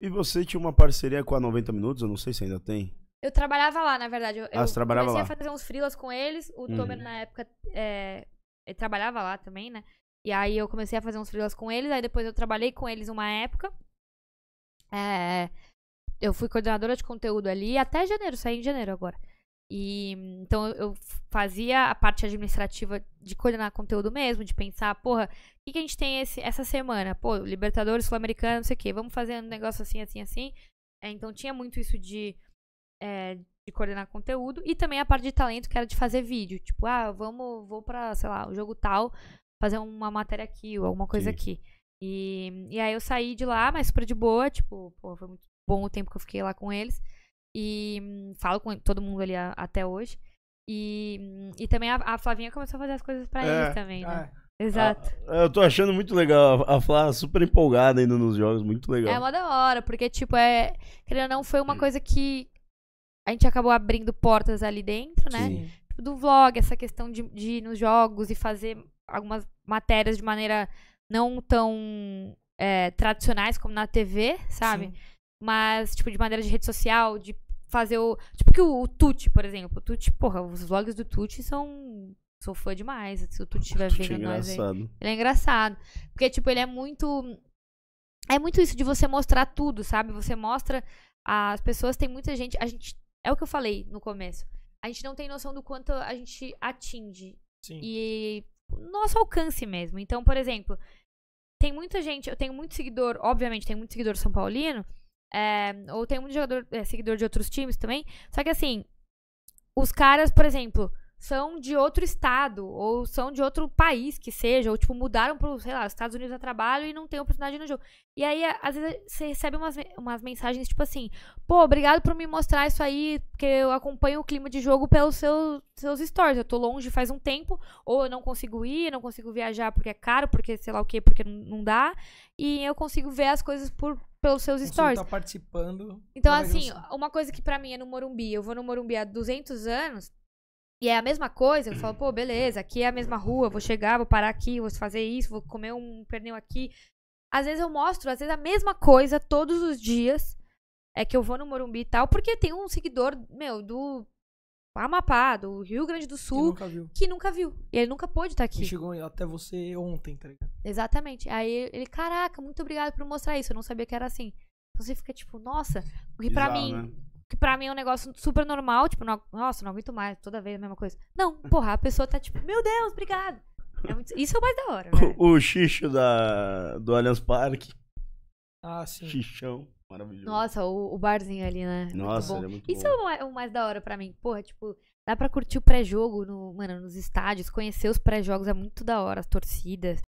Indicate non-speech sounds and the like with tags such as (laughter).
E você tinha uma parceria com a 90 Minutos? Eu não sei se ainda tem. Eu trabalhava lá, na verdade. Eu, ah, você eu trabalhava comecei lá. a fazer uns frilas com eles. O uhum. Tomer, na época, é, trabalhava lá também, né? E aí eu comecei a fazer uns frilas com eles. Aí depois eu trabalhei com eles uma época. É, eu fui coordenadora de conteúdo ali até janeiro, saí em janeiro agora. E hum, então eu fazia a parte administrativa de coordenar conteúdo mesmo, de pensar, porra, o que, que a gente tem esse, essa semana? Pô, Libertadores, Sul-Americana, não sei o quê, vamos fazer um negócio assim, assim, assim. É, então tinha muito isso de, é, de coordenar conteúdo e também a parte de talento que era de fazer vídeo. Tipo, ah, vamos, vou pra, sei lá, o um jogo tal, fazer uma matéria aqui ou alguma coisa Sim. aqui. E, hum, e aí eu saí de lá, mas super de boa, tipo, pô, foi muito bom o tempo que eu fiquei lá com eles. E hum, falo com todo mundo ali a, até hoje. E, hum, e também a, a, Flavinha começou a fazer as coisas pra é, eles também, né? É. Exato. A, ah, ah, eu tô achando muito legal. A Flá super empolgada ainda nos jogos, muito legal. É uma da hora, porque, tipo, é. Querendo ou não, foi uma hum. coisa que a gente acabou abrindo portas ali dentro, né? Sim. Tipo, do vlog, essa questão de, de ir nos jogos e fazer algumas matérias de maneira não tão é, tradicionais como na TV, sabe? Sim. Mas, tipo, de maneira de rede social, de fazer o. Tipo que o, o Tuti, por exemplo. O Tuti, porra, os vlogs do Tuti são. Sou fã demais. Se o Tuti estiver é vendo é nós aí. Ele é engraçado. Porque, tipo, ele é muito. É muito isso de você mostrar tudo, sabe? Você mostra. As pessoas tem muita gente. A gente. É o que eu falei no começo. A gente não tem noção do quanto a gente atinge. Sim. E nosso alcance mesmo. Então, por exemplo, tem muita gente, eu tenho muito seguidor, obviamente, tem muito seguidor São Paulino, é, ou tem um jogador, é, seguidor de outros times também. Só que assim, os caras, por exemplo, são de outro estado, ou são de outro país que seja, ou tipo, mudaram para sei lá, Estados Unidos a trabalho e não tem oportunidade no jogo. E aí, às vezes, você recebe umas, umas mensagens tipo assim, pô, obrigado por me mostrar isso aí, porque eu acompanho o clima de jogo pelos seus, seus stories. Eu tô longe faz um tempo, ou eu não consigo ir, não consigo viajar porque é caro, porque sei lá o que, porque não dá. E eu consigo ver as coisas por pelos seus stories. Tá participando. Então, assim, uma coisa que para mim é no Morumbi, eu vou no Morumbi há 200 anos, e é a mesma coisa, eu falo, pô, beleza, aqui é a mesma rua, vou chegar, vou parar aqui, vou fazer isso, vou comer um pernil aqui. Às vezes eu mostro, às vezes a mesma coisa todos os dias, é que eu vou no Morumbi e tal, porque tem um seguidor, meu, do Amapá, do Rio Grande do Sul, que nunca viu. Que nunca viu. E ele nunca pôde estar tá aqui. chegou até você ontem, tá ligado? Exatamente. Aí ele, caraca, muito obrigado por mostrar isso. Eu não sabia que era assim. Então você fica tipo, nossa, o que pra mim. Né? Que pra mim é um negócio super normal, tipo, não, nossa, não aguento mais, toda vez a mesma coisa. Não, (laughs) porra, a pessoa tá tipo, meu Deus, obrigado. É muito, isso é o mais da hora. (laughs) Né? O, o xixo da, do Allianz Parque. Ah, sim. Xixão. Maravilhoso. Nossa, o, o barzinho ali, né? Nossa, muito bom. É muito Isso é o, mais da hora pra mim. Porra, tipo, dá pra curtir o pré-jogo no, mano, nos estádios, conhecer os pré-jogos é muito da hora, as torcidas.